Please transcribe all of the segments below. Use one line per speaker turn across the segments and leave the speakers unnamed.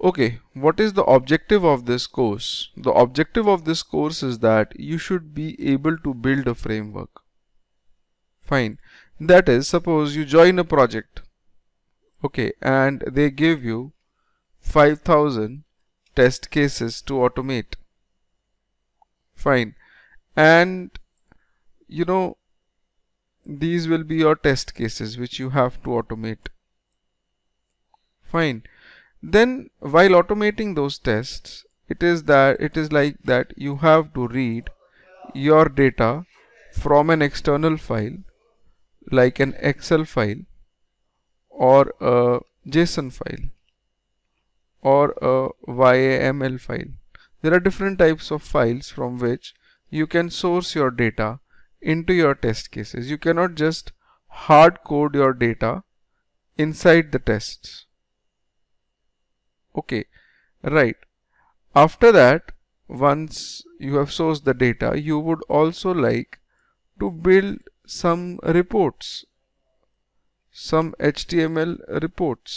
Okay, what is the objective of this course? The objective of this course is that you should be able to build a framework. Fine. That is, suppose you join a project. Okay, and they give you 5000 test cases to automate. Fine. And you know, these will be your test cases which you have to automate. Fine then while automating those tests it is that it is like that you have to read your data from an external file like an excel file or a json file or a YAML file. There are different types of files from which you can source your data into your test cases. You cannot just hard code your data inside the tests okay right after that once you have sourced the data you would also like to build some reports some HTML reports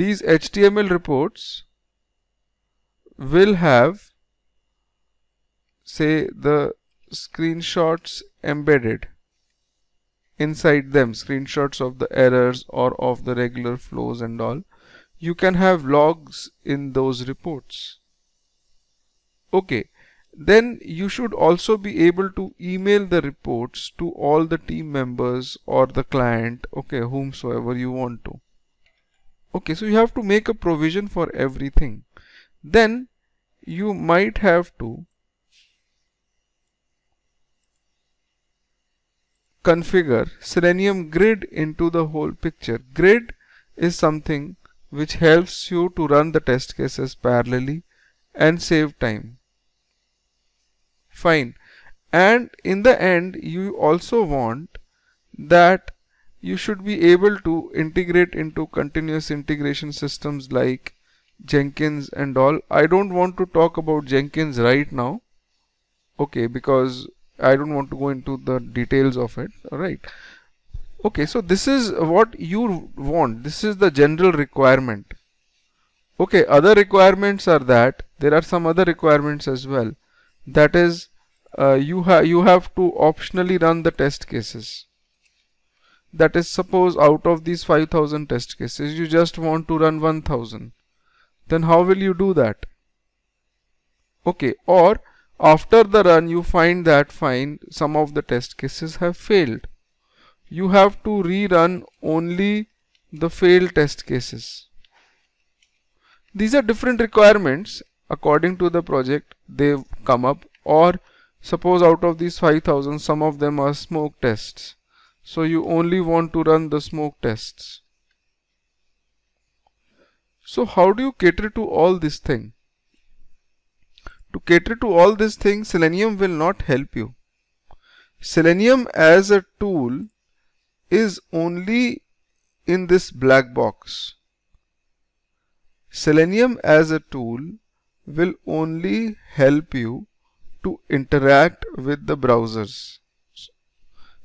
these HTML reports will have say the screenshots embedded inside them screenshots of the errors or of the regular flows and all you can have logs in those reports. Okay, then you should also be able to email the reports to all the team members or the client, okay, whomsoever you want to. Okay, so you have to make a provision for everything. Then you might have to configure Selenium grid into the whole picture. Grid is something which helps you to run the test cases parallelly and save time. Fine. And in the end, you also want that you should be able to integrate into continuous integration systems like Jenkins and all. I don't want to talk about Jenkins right now. Okay, because I don't want to go into the details of it. Alright okay so this is what you want this is the general requirement okay other requirements are that there are some other requirements as well that is uh, you have you have to optionally run the test cases that is suppose out of these 5000 test cases you just want to run 1000 then how will you do that okay or after the run you find that fine some of the test cases have failed you have to rerun only the failed test cases. These are different requirements according to the project they come up or suppose out of these 5000 some of them are smoke tests. So you only want to run the smoke tests. So how do you cater to all this thing? To cater to all this thing Selenium will not help you. Selenium as a tool is only in this black box. Selenium as a tool will only help you to interact with the browsers.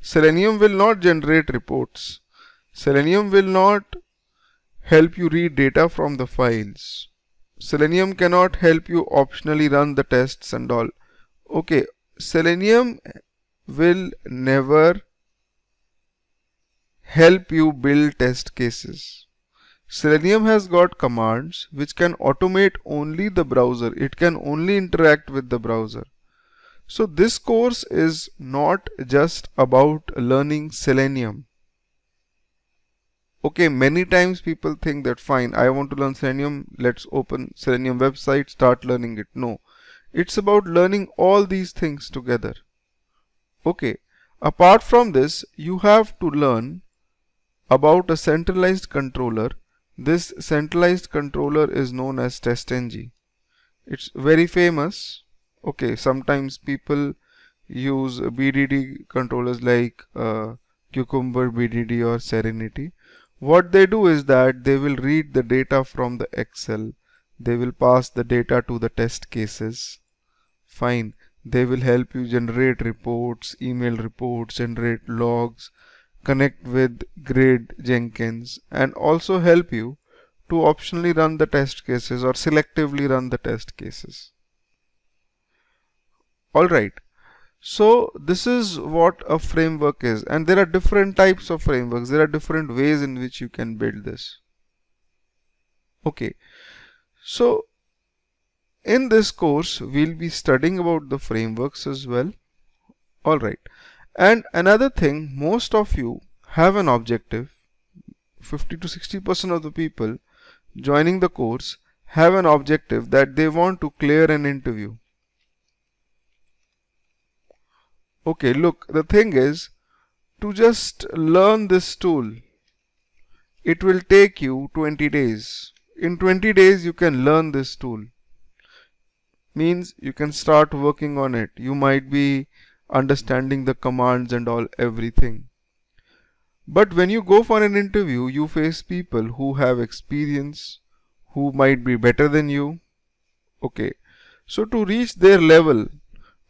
Selenium will not generate reports. Selenium will not help you read data from the files. Selenium cannot help you optionally run the tests and all. Okay, Selenium will never help you build test cases. Selenium has got commands which can automate only the browser. It can only interact with the browser. So this course is not just about learning Selenium. Okay, many times people think that fine, I want to learn Selenium, let's open Selenium website, start learning it. No, it's about learning all these things together. Okay, apart from this, you have to learn about a centralized controller. This centralized controller is known as TestNG. It's very famous. Okay, sometimes people use BDD controllers like uh, Cucumber BDD or Serenity. What they do is that they will read the data from the Excel. They will pass the data to the test cases. Fine. They will help you generate reports, email reports, generate logs, connect with Grid, Jenkins and also help you to optionally run the test cases or selectively run the test cases. Alright, so this is what a framework is and there are different types of frameworks. There are different ways in which you can build this. Okay, so in this course we'll be studying about the frameworks as well. Alright, and another thing, most of you have an objective. 50 to 60% of the people joining the course have an objective that they want to clear an interview. Okay, look, the thing is to just learn this tool, it will take you 20 days. In 20 days, you can learn this tool. Means you can start working on it. You might be understanding the commands and all everything. But when you go for an interview, you face people who have experience, who might be better than you. Okay. So to reach their level,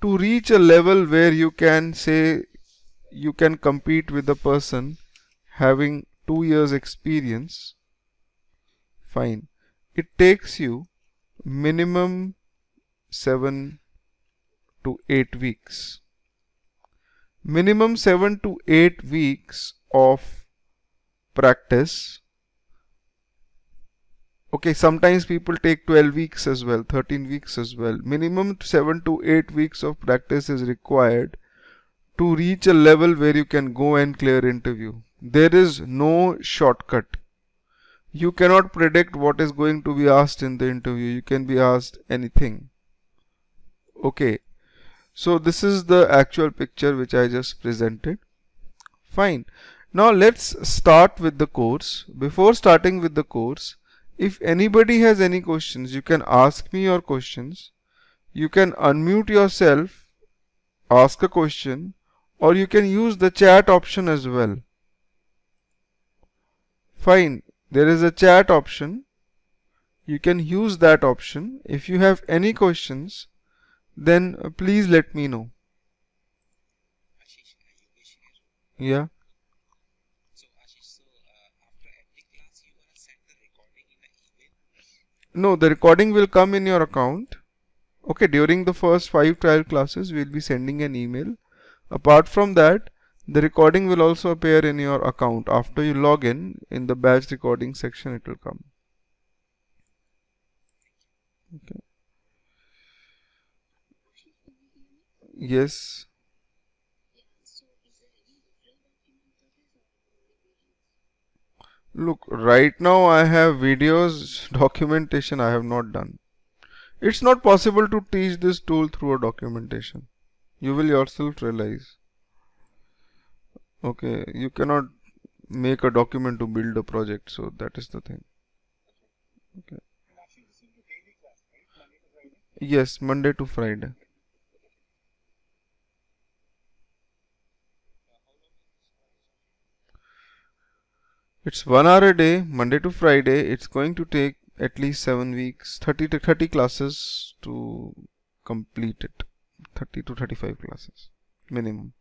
to reach a level where you can say you can compete with the person having two years experience, fine. It takes you minimum seven to eight weeks minimum 7 to 8 weeks of practice okay sometimes people take 12 weeks as well 13 weeks as well minimum 7 to 8 weeks of practice is required to reach a level where you can go and clear interview there is no shortcut you cannot predict what is going to be asked in the interview you can be asked anything okay so this is the actual picture which I just presented. Fine. Now let's start with the course. Before starting with the course, if anybody has any questions, you can ask me your questions. You can unmute yourself, ask a question, or you can use the chat option as well. Fine, there is a chat option. You can use that option. If you have any questions, then uh, please let me know. Yeah. No, the recording will come in your account. Okay, during the first five trial classes, we'll be sending an email. Apart from that, the recording will also appear in your account. After you log in, in the batch recording section, it will come. Okay. Yes. Look, right now I have videos, documentation I have not done. It's not possible to teach this tool through a documentation. You will yourself realize. Okay, you cannot make a document to build a project, so that is the thing. Okay. Yes, Monday to Friday. it's 1 hour a day Monday to Friday it's going to take at least 7 weeks 30 to 30 classes to complete it 30 to 35 classes minimum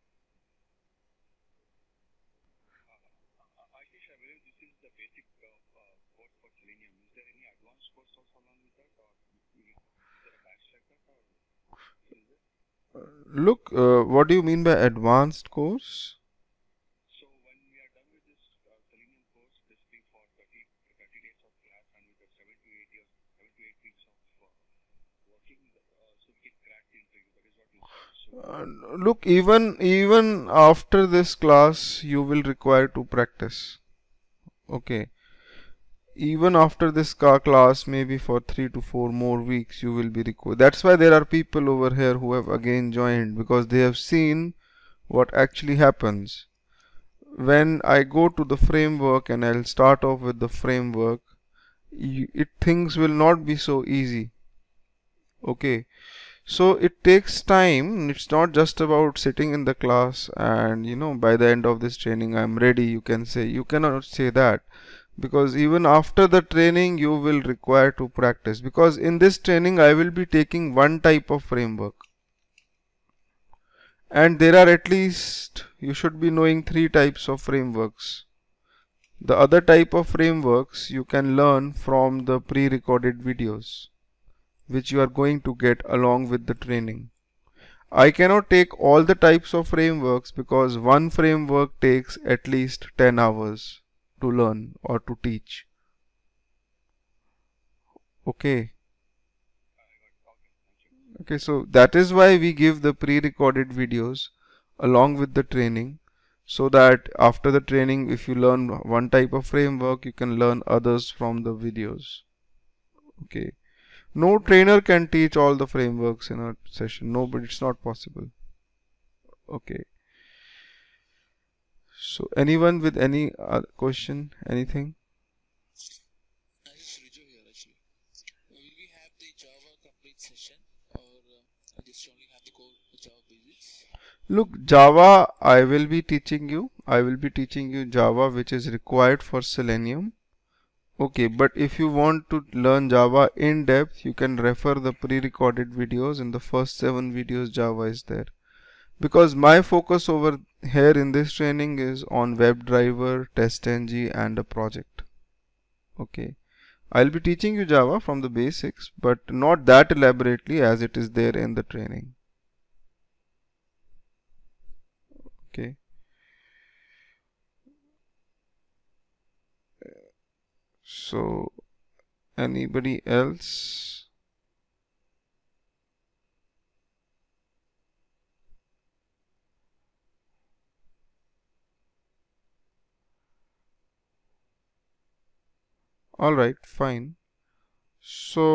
uh, look uh, what do you mean by advanced course look even even after this class you will require to practice okay even after this class maybe for three to four more weeks you will be required that's why there are people over here who have again joined because they have seen what actually happens when I go to the framework and I'll start off with the framework you, it things will not be so easy okay so it takes time it's not just about sitting in the class and you know by the end of this training i'm ready you can say you cannot say that because even after the training you will require to practice because in this training i will be taking one type of framework and there are at least you should be knowing three types of frameworks the other type of frameworks you can learn from the pre-recorded videos which you are going to get along with the training. I cannot take all the types of frameworks because one framework takes at least 10 hours to learn or to teach. Okay. Okay, so that is why we give the pre-recorded videos along with the training so that after the training if you learn one type of framework you can learn others from the videos. Okay no trainer can teach all the frameworks in a session no but it's not possible okay so anyone with any question anything look java i will be teaching you i will be teaching you java which is required for selenium Okay, but if you want to learn Java in depth, you can refer the pre-recorded videos. In the first seven videos, Java is there. Because my focus over here in this training is on WebDriver, TestNG and a project. Okay. I'll be teaching you Java from the basics, but not that elaborately as it is there in the training. Okay. so anybody else alright fine so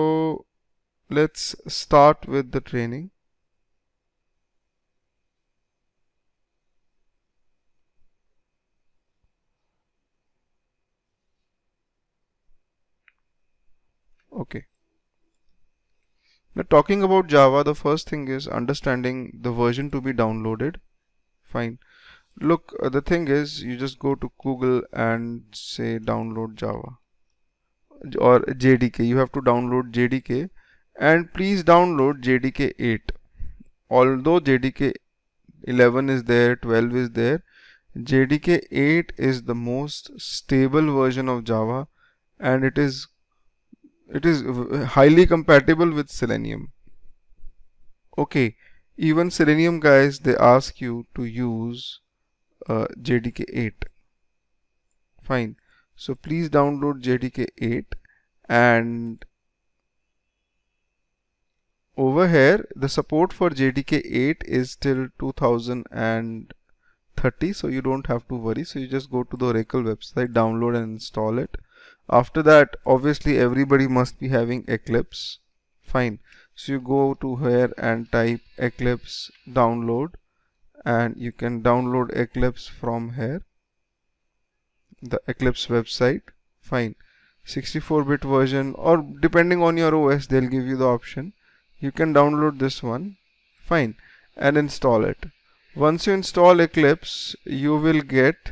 let's start with the training okay now talking about java the first thing is understanding the version to be downloaded fine look uh, the thing is you just go to google and say download java or jdk you have to download jdk and please download jdk 8 although jdk 11 is there 12 is there jdk 8 is the most stable version of java and it is it is uh, highly compatible with selenium okay even selenium guys they ask you to use uh, JDK 8 fine so please download JDK 8 and over here the support for JDK 8 is till 2030 so you don't have to worry so you just go to the Oracle website download and install it after that obviously everybody must be having Eclipse fine so you go to here and type Eclipse download and you can download Eclipse from here the Eclipse website fine 64-bit version or depending on your OS they'll give you the option you can download this one fine and install it once you install Eclipse you will get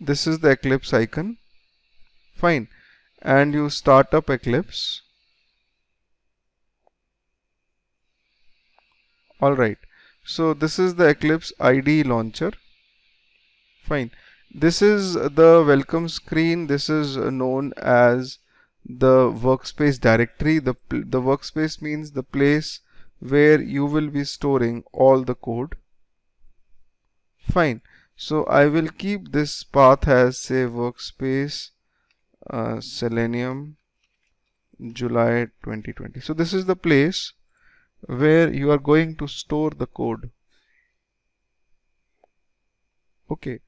this is the Eclipse icon fine and you start up Eclipse alright so this is the Eclipse ID launcher fine this is the welcome screen this is known as the workspace directory the, the workspace means the place where you will be storing all the code fine so I will keep this path as say workspace uh, selenium july 2020 so this is the place where you are going to store the code okay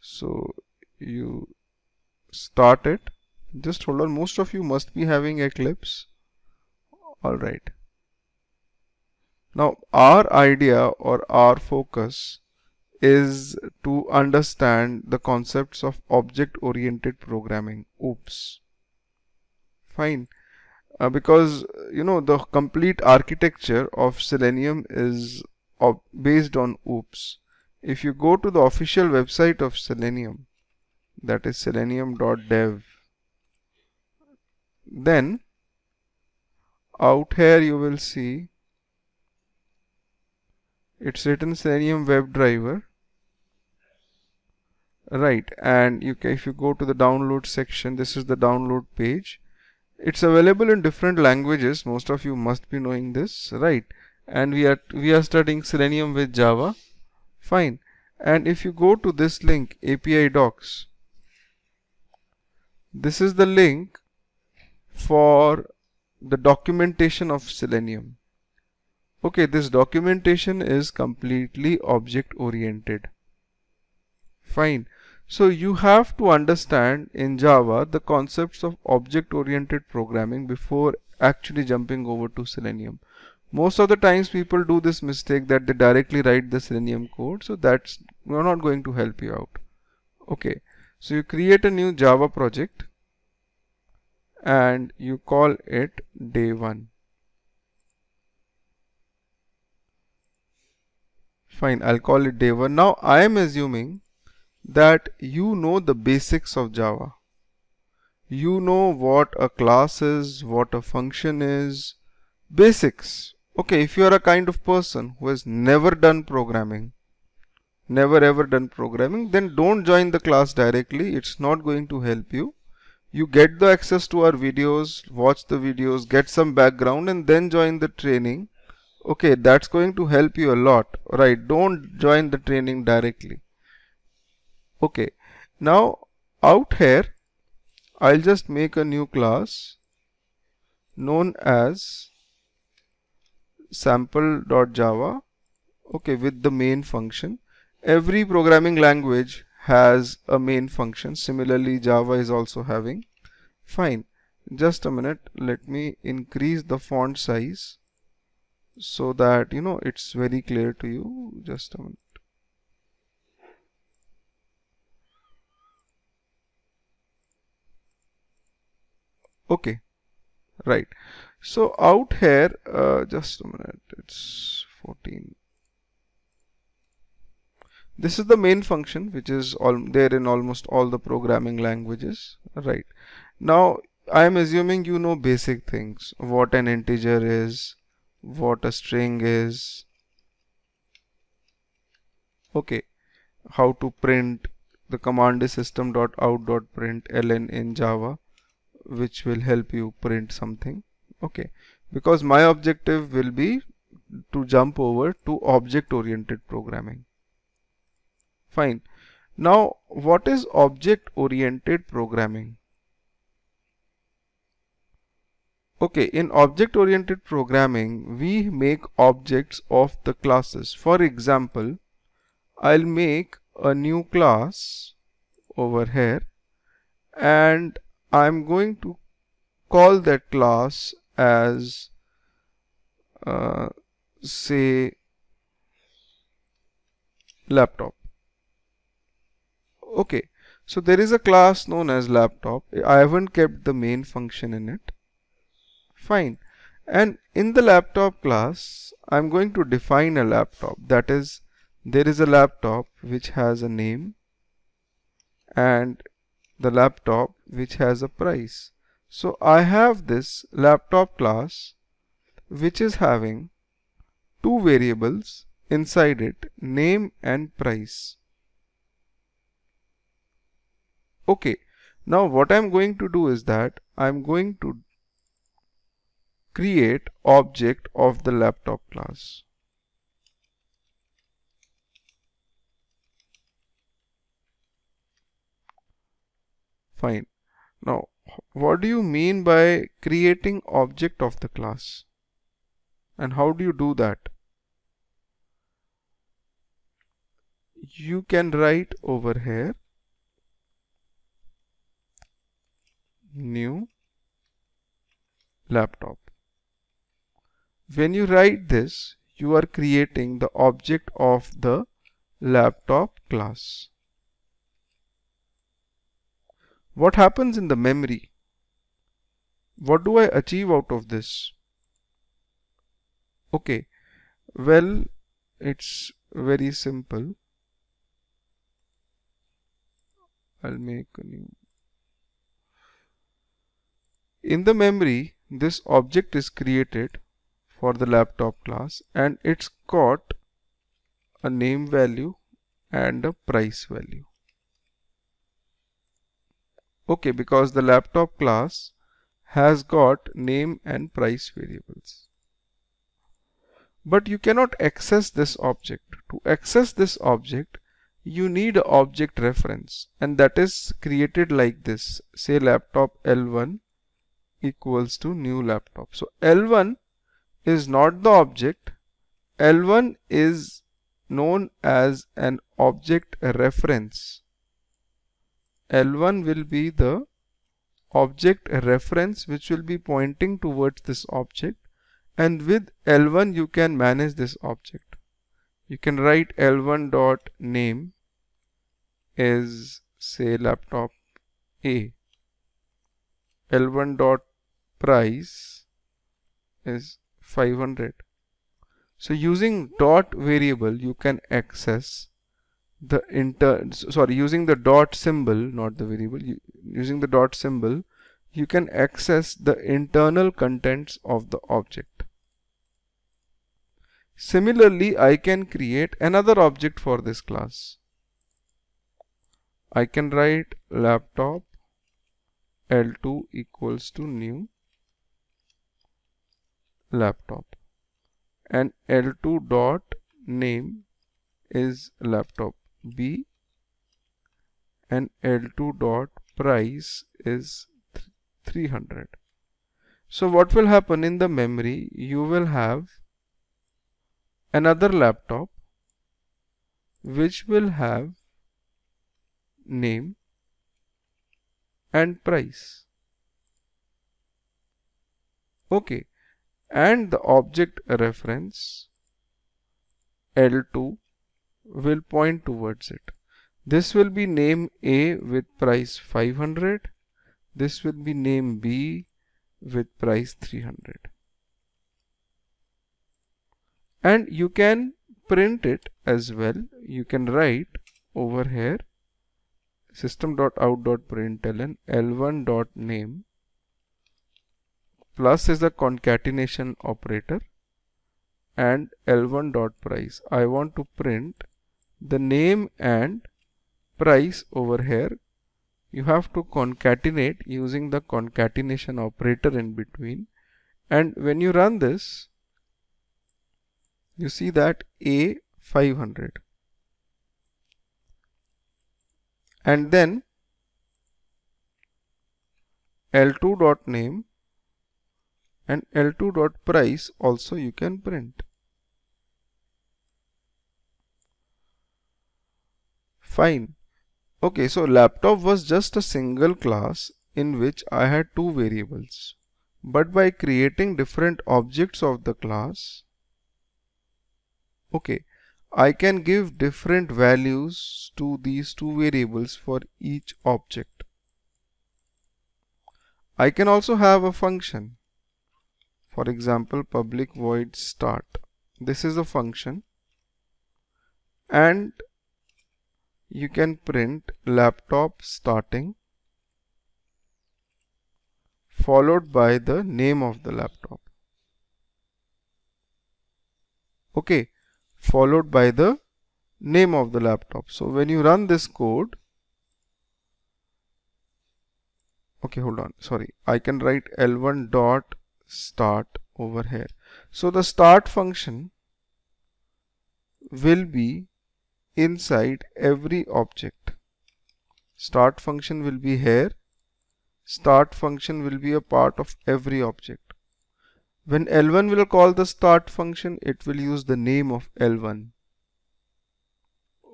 so you start it just hold on most of you must be having eclipse all right now our idea or our focus is to understand the concepts of object oriented programming oops fine uh, because you know the complete architecture of selenium is based on oops if you go to the official website of selenium that is selenium.dev then out here you will see it's written selenium webdriver right and you can, if you go to the download section this is the download page it's available in different languages most of you must be knowing this right and we are we are studying selenium with java fine and if you go to this link api docs this is the link for the documentation of selenium okay this documentation is completely object oriented fine so you have to understand in Java the concepts of object oriented programming before actually jumping over to Selenium. Most of the times people do this mistake that they directly write the Selenium code. So that's we're not going to help you out. Okay. So you create a new Java project and you call it day one. Fine. I'll call it day one. Now I am assuming that you know the basics of Java. You know what a class is, what a function is, basics. Okay, if you are a kind of person who has never done programming, never ever done programming, then don't join the class directly. It's not going to help you. You get the access to our videos, watch the videos, get some background and then join the training. Okay, that's going to help you a lot. Right, don't join the training directly okay now out here I'll just make a new class known as sample.java okay with the main function every programming language has a main function similarly Java is also having fine just a minute let me increase the font size so that you know it's very clear to you just a minute okay right so out here uh, just a minute it's 14 this is the main function which is all there in almost all the programming languages right now I am assuming you know basic things what an integer is what a string is okay how to print the command is system.out.println in Java which will help you print something okay because my objective will be to jump over to object oriented programming fine now what is object oriented programming okay in object oriented programming we make objects of the classes for example I'll make a new class over here and I'm going to call that class as uh, say laptop okay so there is a class known as laptop I haven't kept the main function in it fine and in the laptop class I'm going to define a laptop that is there is a laptop which has a name and the laptop which has a price. So I have this laptop class which is having two variables inside it name and price. Okay, now what I'm going to do is that I'm going to create object of the laptop class. Fine. Now, what do you mean by creating object of the class? And how do you do that? You can write over here new laptop. When you write this, you are creating the object of the laptop class. What happens in the memory? What do I achieve out of this? Okay, well, it's very simple. I'll make a new. In the memory, this object is created for the laptop class and it's got a name value and a price value okay because the laptop class has got name and price variables but you cannot access this object to access this object you need object reference and that is created like this say laptop L1 equals to new laptop so L1 is not the object L1 is known as an object reference L1 will be the object reference which will be pointing towards this object and with L1 you can manage this object. You can write L1 dot name is say laptop A. L1 dot price is 500. So using dot variable you can access the inter sorry using the dot symbol not the variable using the dot symbol you can access the internal contents of the object similarly I can create another object for this class I can write laptop L2 equals to new laptop and L2 dot name is laptop B and L2 dot price is 300. So what will happen in the memory? You will have another laptop which will have name and price. Okay. And the object reference L2 will point towards it. This will be name A with price 500. This will be name B with price 300. And you can print it as well. You can write over here system.out.println l1.name plus is the concatenation operator and l1.price. I want to print the name and price over here you have to concatenate using the concatenation operator in between and when you run this you see that A 500 and then L2 dot name and L2 dot price also you can print fine okay so laptop was just a single class in which I had two variables but by creating different objects of the class okay I can give different values to these two variables for each object I can also have a function for example public void start this is a function and you can print laptop starting followed by the name of the laptop okay followed by the name of the laptop so when you run this code okay hold on sorry I can write l1 dot start over here so the start function will be inside every object. Start function will be here. Start function will be a part of every object. When L1 will call the start function, it will use the name of L1.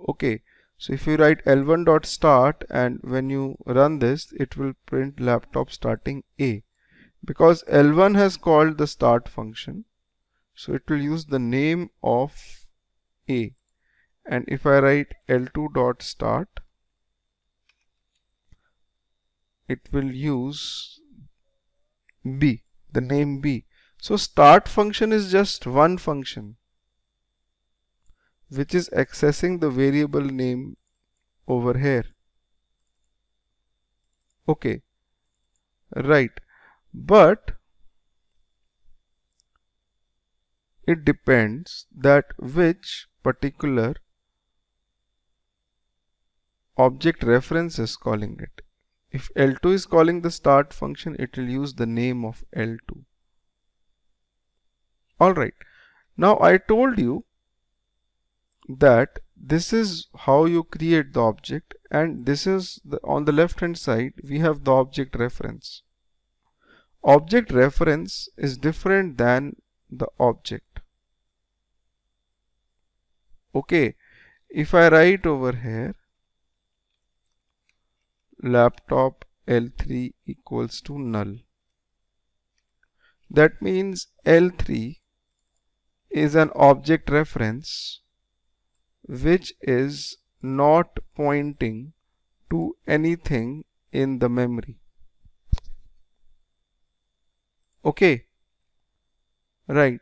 Okay, so if you write L1 dot start and when you run this, it will print laptop starting A. Because L1 has called the start function, so it will use the name of A and if I write L2 dot start it will use B the name B so start function is just one function which is accessing the variable name over here okay right but it depends that which particular object reference is calling it. If L2 is calling the start function, it will use the name of L2. Alright, now I told you that this is how you create the object and this is the, on the left hand side we have the object reference. Object reference is different than the object. Okay, if I write over here laptop L3 equals to null. That means L3 is an object reference which is not pointing to anything in the memory. Okay. Right.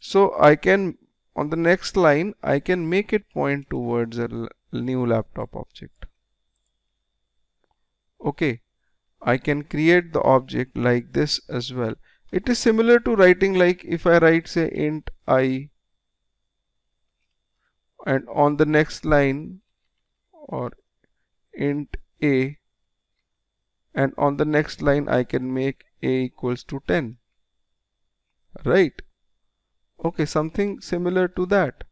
So I can on the next line I can make it point towards a new laptop object okay I can create the object like this as well it is similar to writing like if I write say int i and on the next line or int a and on the next line I can make a equals to 10 right okay something similar to that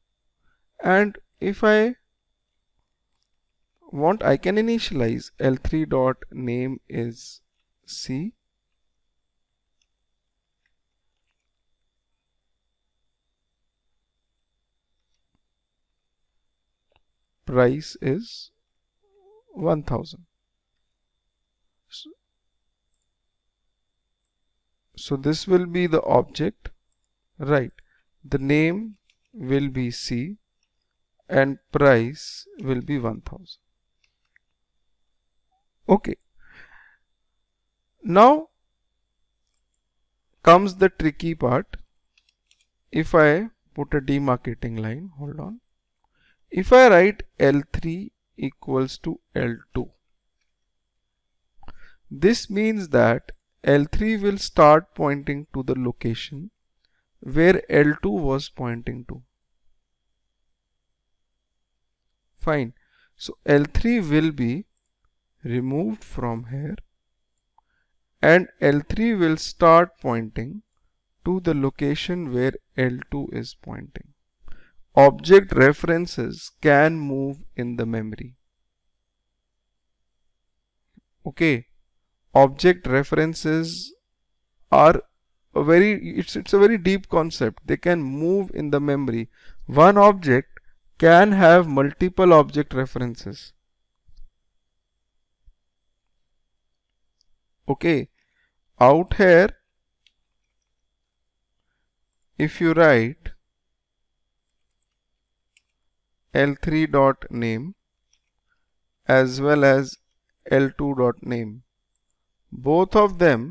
and if I want I can initialize L3 dot name is C price is 1000 so, so this will be the object right the name will be C and price will be 1000 Okay. Now comes the tricky part. If I put a demarcating line, hold on. If I write L3 equals to L2, this means that L3 will start pointing to the location where L2 was pointing to. Fine. So L3 will be removed from here and L3 will start pointing to the location where L2 is pointing. Object references can move in the memory. Okay, object references are a very it's it's a very deep concept. They can move in the memory. One object can have multiple object references. okay out here if you write l3 dot name as well as l2 dot name both of them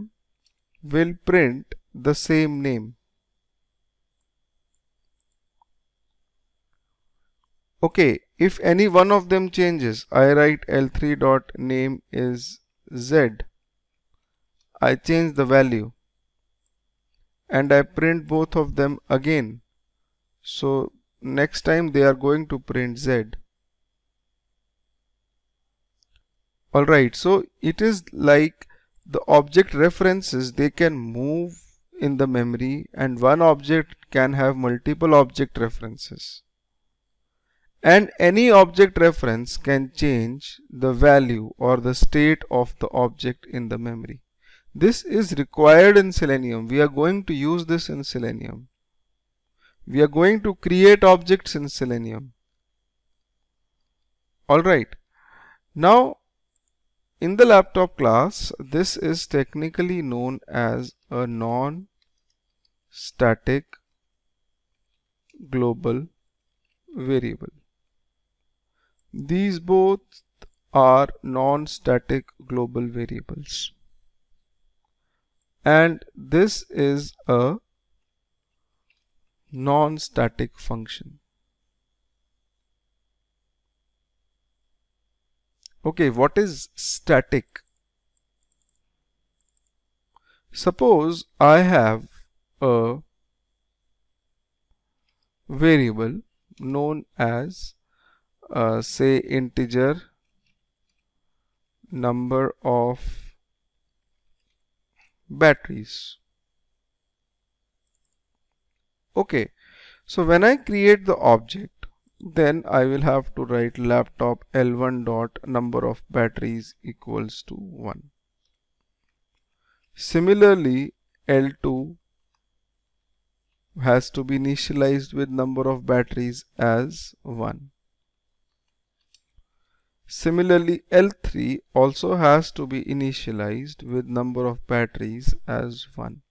will print the same name okay if any one of them changes i write l3 dot name is z I change the value and I print both of them again. So next time they are going to print Z. Alright, so it is like the object references, they can move in the memory and one object can have multiple object references. And any object reference can change the value or the state of the object in the memory. This is required in Selenium. We are going to use this in Selenium. We are going to create objects in Selenium. Alright. Now, in the laptop class, this is technically known as a non-static global variable. These both are non-static global variables and this is a non-static function okay what is static suppose I have a variable known as uh, say integer number of batteries. Okay, so when I create the object, then I will have to write laptop L1 dot number of batteries equals to 1. Similarly, L2 has to be initialized with number of batteries as 1. Similarly, L3 also has to be initialized with number of batteries as 1.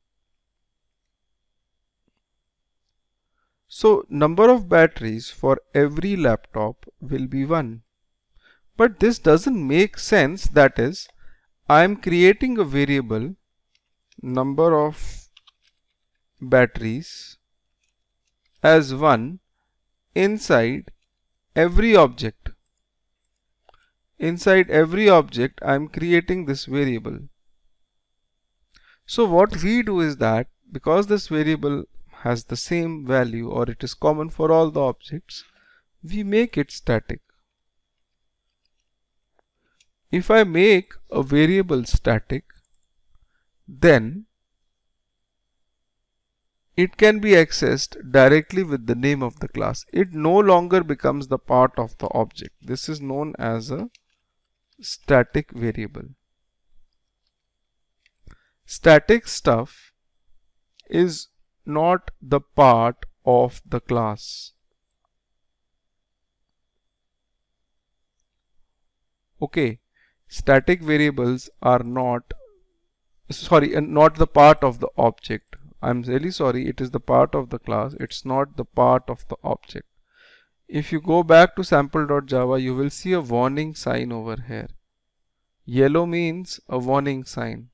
So number of batteries for every laptop will be 1. But this doesn't make sense that is I am creating a variable number of batteries as 1 inside every object Inside every object I am creating this variable. So what we do is that because this variable has the same value or it is common for all the objects, we make it static. If I make a variable static, then it can be accessed directly with the name of the class. It no longer becomes the part of the object. This is known as a static variable. Static stuff is not the part of the class. Okay, static variables are not, sorry, uh, not the part of the object. I'm really sorry, it is the part of the class, it's not the part of the object if you go back to sample.java you will see a warning sign over here yellow means a warning sign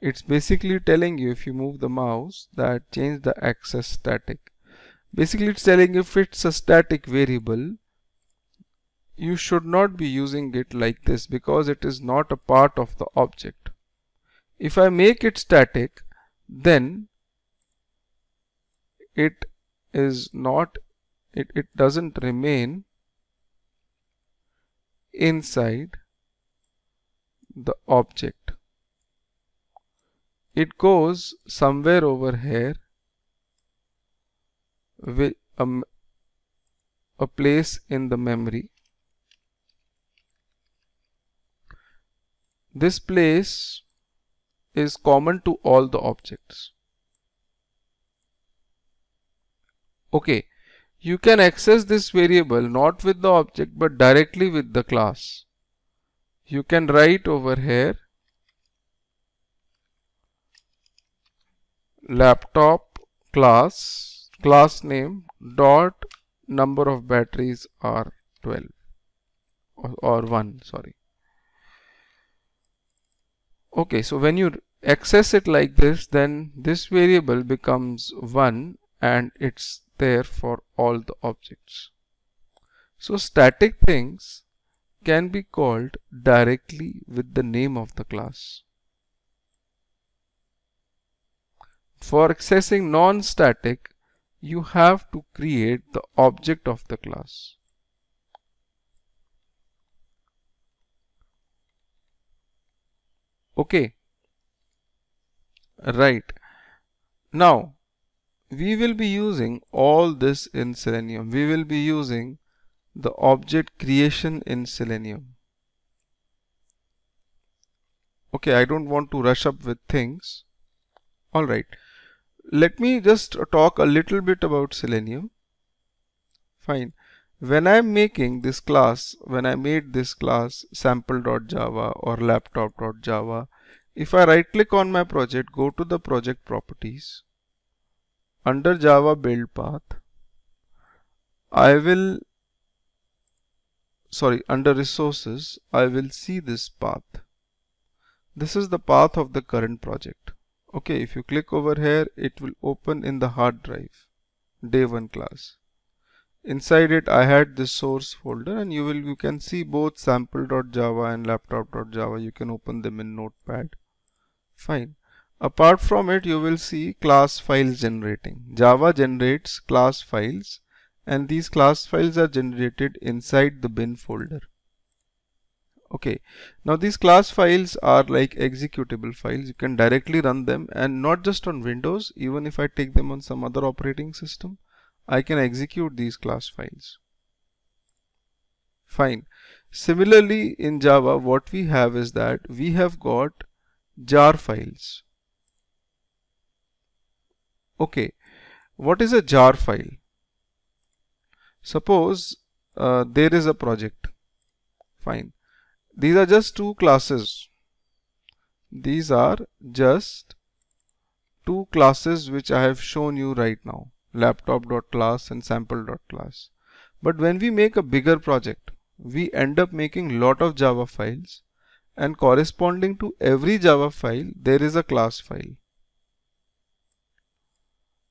it's basically telling you if you move the mouse that change the access static basically it's telling if it's a static variable you should not be using it like this because it is not a part of the object if I make it static then it is not it, it doesn't remain inside the object it goes somewhere over here with a place in the memory this place is common to all the objects okay you can access this variable not with the object but directly with the class. You can write over here laptop class class name dot number of batteries are 12 or, or 1 sorry okay so when you access it like this then this variable becomes 1 and it's there for all the objects. So static things can be called directly with the name of the class. For accessing non-static, you have to create the object of the class. Okay. Right. Now, we will be using all this in Selenium. We will be using the object creation in Selenium. Okay, I don't want to rush up with things. Alright, let me just talk a little bit about Selenium. Fine. When I'm making this class, when I made this class sample.java or laptop.java, if I right click on my project, go to the project properties under java build path I will sorry under resources I will see this path this is the path of the current project okay if you click over here it will open in the hard drive day 1 class inside it I had this source folder and you will you can see both sample.java and laptop.java you can open them in notepad fine Apart from it, you will see class files generating. Java generates class files and these class files are generated inside the bin folder. Okay, now these class files are like executable files. You can directly run them and not just on Windows, even if I take them on some other operating system, I can execute these class files. Fine. Similarly, in Java, what we have is that we have got jar files Okay, what is a jar file? Suppose uh, there is a project. Fine. These are just two classes. These are just two classes which I have shown you right now. Laptop.class and sample.class. But when we make a bigger project, we end up making lot of Java files and corresponding to every Java file, there is a class file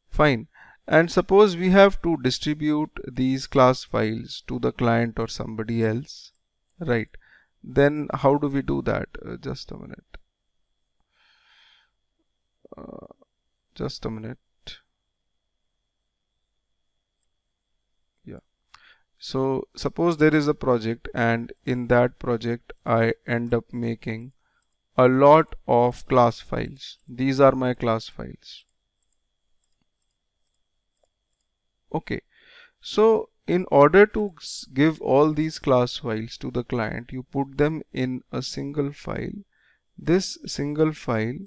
fine and suppose we have to distribute these class files to the client or somebody else right then how do we do that uh, just a minute uh, just a minute yeah so suppose there is a project and in that project I end up making a lot of class files these are my class files okay so in order to give all these class files to the client you put them in a single file this single file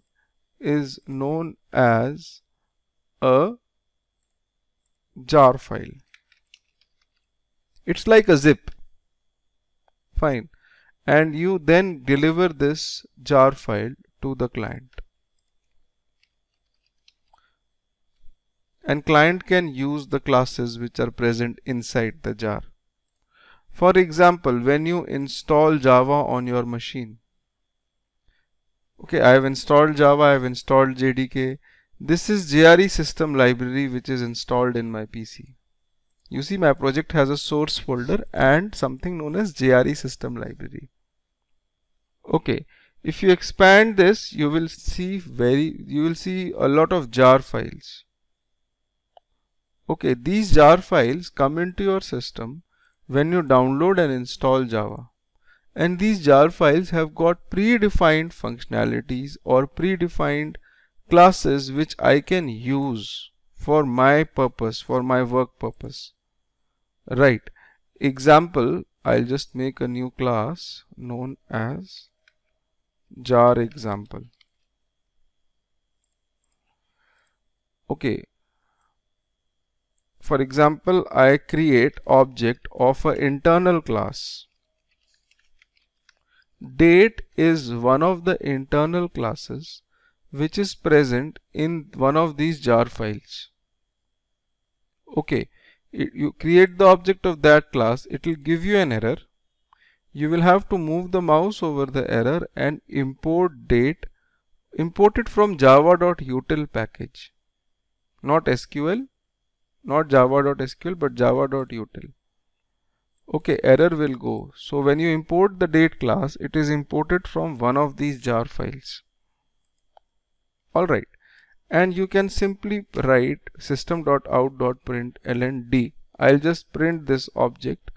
is known as a jar file it's like a zip fine and you then deliver this jar file to the client and client can use the classes which are present inside the jar. For example, when you install Java on your machine, okay, I have installed Java, I have installed JDK. This is JRE system library which is installed in my PC. You see my project has a source folder and something known as JRE system library. Okay, if you expand this, you will see very, you will see a lot of jar files okay these jar files come into your system when you download and install Java and these jar files have got predefined functionalities or predefined classes which I can use for my purpose for my work purpose right example I'll just make a new class known as jar example okay for example I create object of an internal class date is one of the internal classes which is present in one of these jar files okay it, you create the object of that class it will give you an error you will have to move the mouse over the error and import date import it from java.util package not SQL not java.sql but java.util okay error will go so when you import the date class it is imported from one of these jar files alright and you can simply write system.out.println d I'll just print this object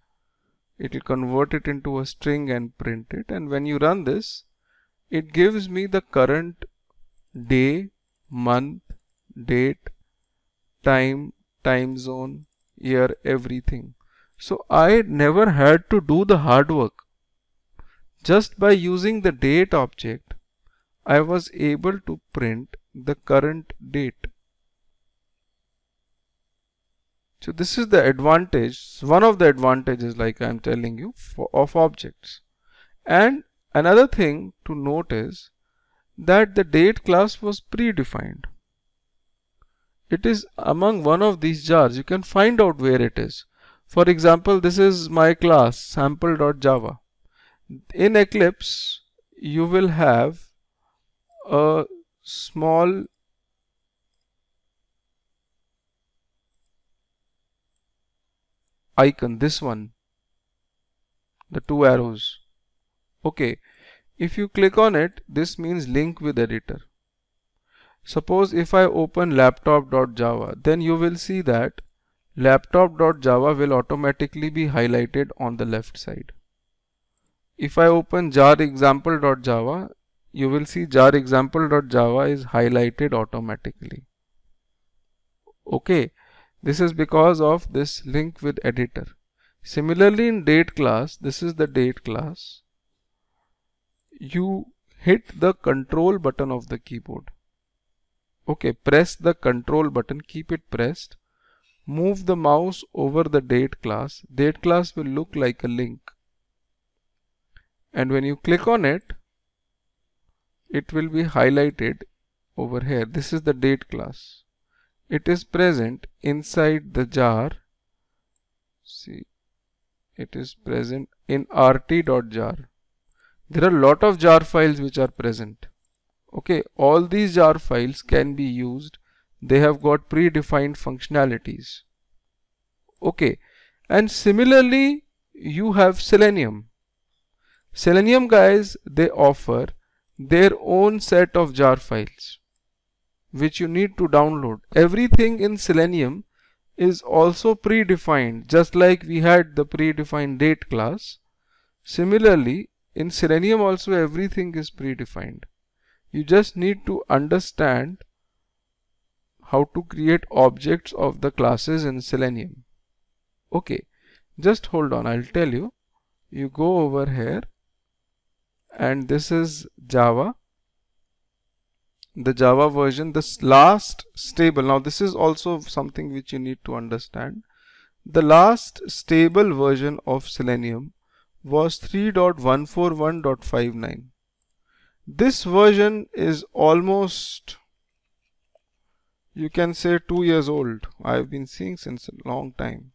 it will convert it into a string and print it and when you run this it gives me the current day month date time time zone, year, everything. So I never had to do the hard work. Just by using the date object, I was able to print the current date. So this is the advantage, one of the advantages like I am telling you for, of objects. And another thing to note is that the date class was predefined it is among one of these jars you can find out where it is for example this is my class sample.java in Eclipse you will have a small icon this one the two arrows okay if you click on it this means link with editor Suppose if I open laptop.java, then you will see that laptop.java will automatically be highlighted on the left side. If I open jar example.java, you will see jar example.java is highlighted automatically. Okay, this is because of this link with editor. Similarly in date class, this is the date class. You hit the control button of the keyboard okay press the control button keep it pressed move the mouse over the date class date class will look like a link and when you click on it it will be highlighted over here this is the date class it is present inside the jar see it is present in rt.jar there are lot of jar files which are present okay all these jar files can be used they have got predefined functionalities okay and similarly you have selenium selenium guys they offer their own set of jar files which you need to download everything in selenium is also predefined just like we had the predefined date class similarly in selenium also everything is predefined you just need to understand how to create objects of the classes in selenium okay just hold on I'll tell you you go over here and this is Java the Java version this last stable now this is also something which you need to understand the last stable version of Selenium was 3.141.59 this version is almost, you can say two years old. I've been seeing since a long time.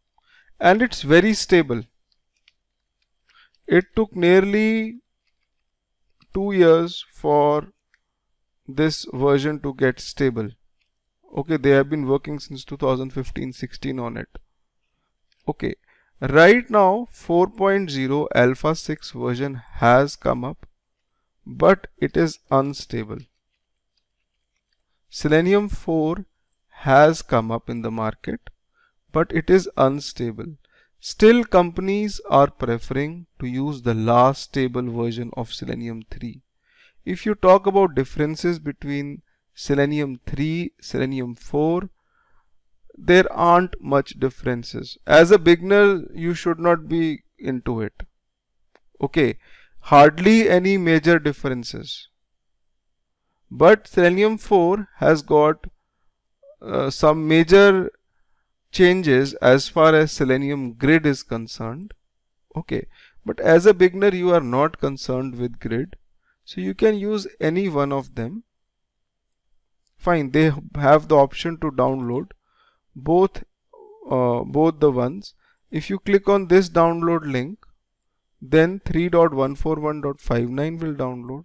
And it's very stable. It took nearly two years for this version to get stable. Okay, they have been working since 2015-16 on it. Okay, right now 4.0 Alpha 6 version has come up but it is unstable. Selenium 4 has come up in the market but it is unstable. Still companies are preferring to use the last stable version of Selenium 3. If you talk about differences between Selenium 3, Selenium 4, there aren't much differences. As a beginner, you should not be into it. Okay, hardly any major differences. But Selenium 4 has got uh, some major changes as far as Selenium grid is concerned. Okay, but as a beginner you are not concerned with grid. So you can use any one of them. Fine, they have the option to download both uh, both the ones. If you click on this download link, then 3.141.59 will download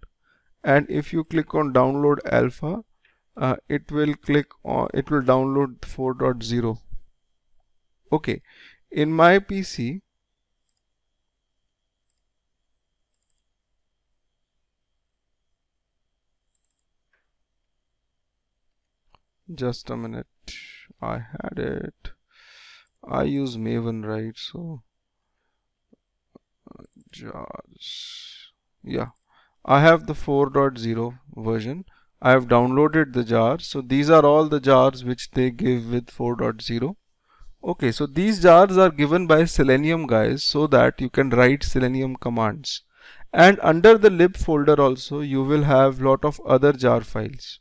and if you click on download alpha uh, it will click on it will download 4.0 okay in my PC just a minute I had it I use Maven right so jars yeah I have the 4.0 version I have downloaded the jar. so these are all the jars which they give with 4.0 okay so these jars are given by selenium guys so that you can write selenium commands and under the lib folder also you will have lot of other jar files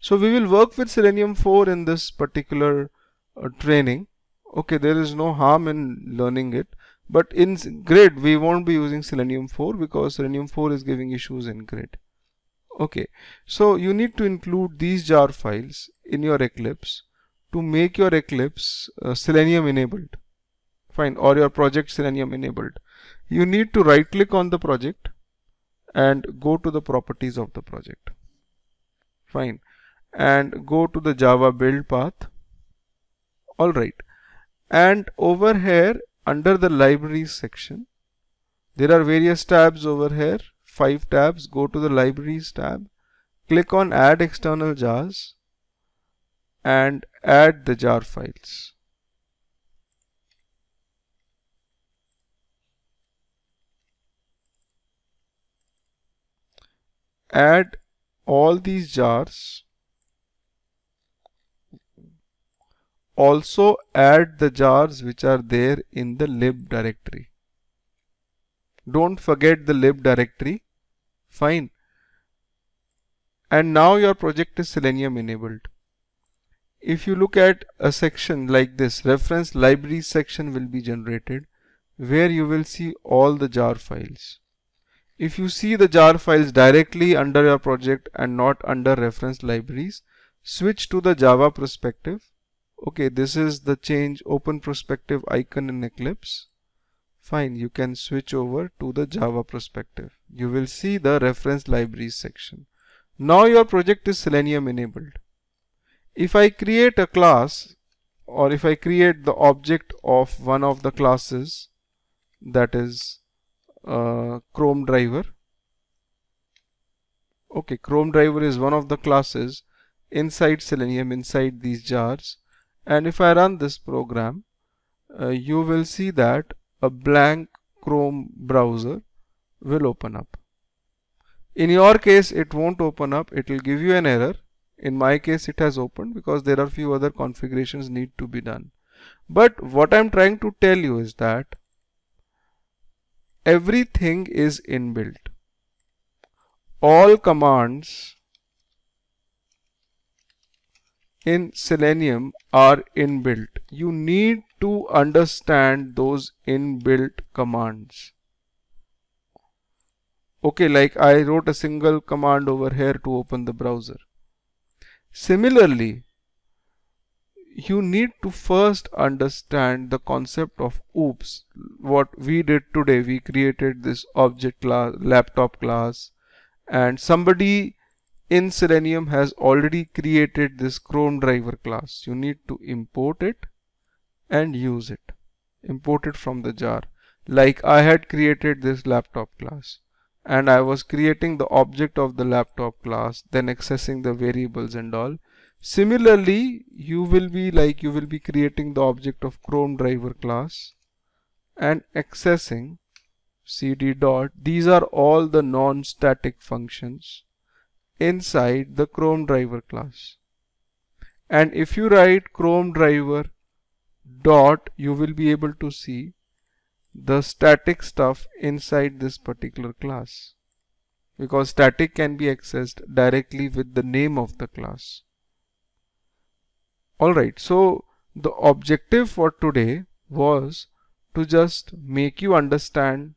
so we will work with selenium 4 in this particular uh, training okay there is no harm in learning it but in grid we won't be using selenium 4 because selenium 4 is giving issues in grid okay so you need to include these jar files in your eclipse to make your eclipse uh, selenium enabled fine or your project selenium enabled you need to right click on the project and go to the properties of the project fine and go to the java build path alright and over here under the libraries section there are various tabs over here five tabs go to the libraries tab click on add external jars and add the jar files add all these jars also add the jars which are there in the lib directory. Don't forget the lib directory. Fine. And now your project is Selenium enabled. If you look at a section like this, reference library section will be generated where you will see all the jar files. If you see the jar files directly under your project and not under reference libraries, switch to the Java perspective okay this is the change open perspective icon in Eclipse fine you can switch over to the Java perspective you will see the reference libraries section now your project is Selenium enabled if I create a class or if I create the object of one of the classes that is uh, Chrome driver okay Chrome driver is one of the classes inside Selenium inside these jars and if I run this program uh, you will see that a blank Chrome browser will open up. In your case it won't open up it will give you an error in my case it has opened because there are few other configurations need to be done. But what I'm trying to tell you is that everything is inbuilt. All commands in Selenium are inbuilt. You need to understand those inbuilt commands. Okay, like I wrote a single command over here to open the browser. Similarly, you need to first understand the concept of oops. What we did today, we created this object class, laptop class, and somebody in Selenium has already created this Chrome driver class. You need to import it and use it. Import it from the jar. Like I had created this laptop class and I was creating the object of the laptop class then accessing the variables and all. Similarly, you will be like you will be creating the object of Chrome driver class and accessing cd dot. These are all the non-static functions inside the chrome driver class and if you write chrome driver dot you will be able to see the static stuff inside this particular class because static can be accessed directly with the name of the class alright so the objective for today was to just make you understand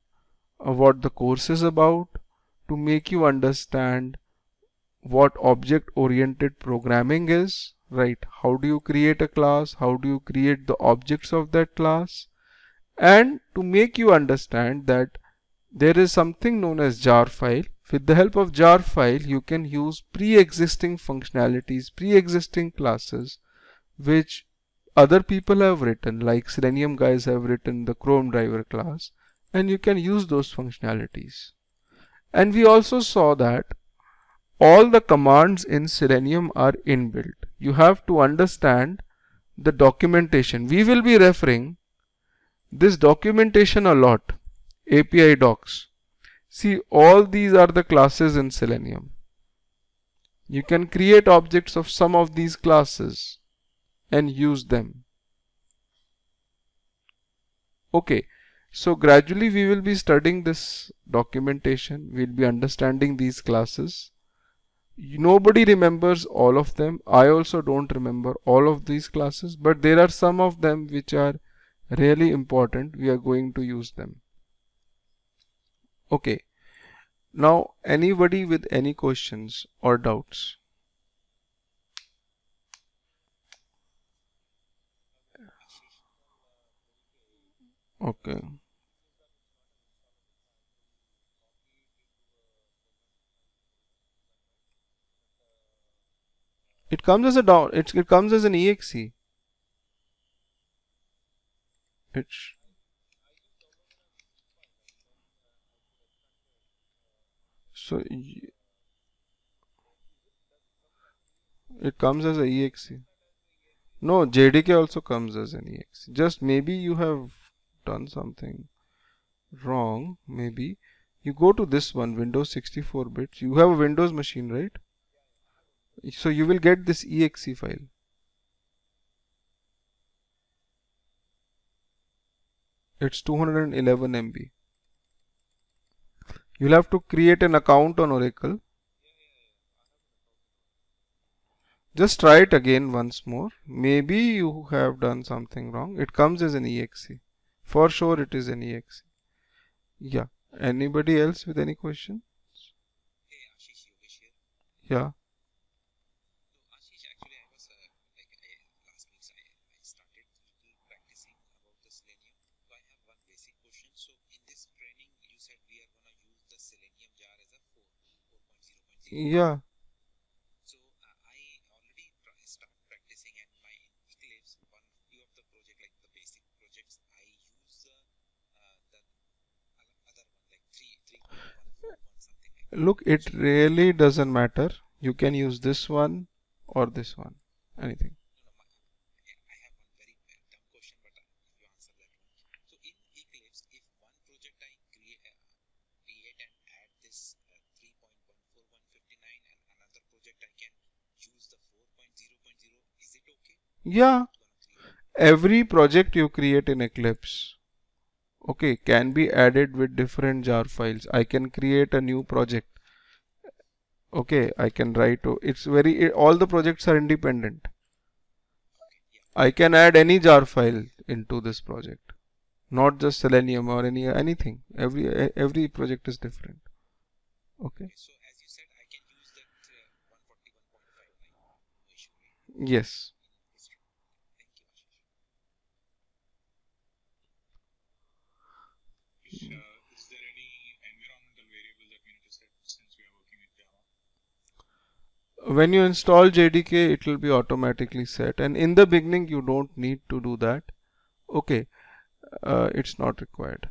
uh, what the course is about to make you understand what object oriented programming is, right? How do you create a class? How do you create the objects of that class? And to make you understand that there is something known as jar file. With the help of jar file, you can use pre-existing functionalities, pre-existing classes, which other people have written, like Selenium guys have written the Chrome driver class, and you can use those functionalities. And we also saw that all the commands in Selenium are inbuilt. You have to understand the documentation. We will be referring this documentation a lot. API docs. See all these are the classes in Selenium. You can create objects of some of these classes and use them. Okay, so gradually we will be studying this documentation, we'll be understanding these classes nobody remembers all of them i also don't remember all of these classes but there are some of them which are really important we are going to use them okay now anybody with any questions or doubts okay It comes as a down. It, it comes as an exe. It so it comes as a exe. No, JDK also comes as an exe. Just maybe you have done something wrong. Maybe you go to this one, Windows 64 bits. You have a Windows machine, right? So you will get this exe file. It's 211 MB. You'll have to create an account on Oracle. Just try it again once more. Maybe you have done something wrong. It comes as an exe. For sure it is an exe. Yeah. Anybody else with any question? Yeah. Yeah. So uh, I already start practicing my Eclipse. One few of the project, like the basic projects, I use uh, uh the other one, like something. Like that. Look, it really doesn't matter. You can use this one or this one, anything. Yeah. Every project you create in Eclipse okay can be added with different jar files I can create a new project okay I can write oh, it's very it, all the projects are independent I can add any jar file into this project not just selenium or any anything every every project is different okay so as you said I can use that uh, yes Mm-hmm. Uh, when you install JDK it will be automatically set and in the beginning you don't need to do that okay uh, it's not required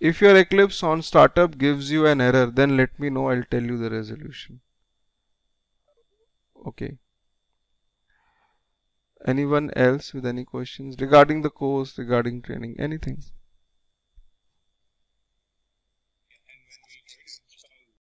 if your Eclipse on startup gives you an error then let me know I'll tell you the resolution okay anyone else with any questions regarding the course regarding training anything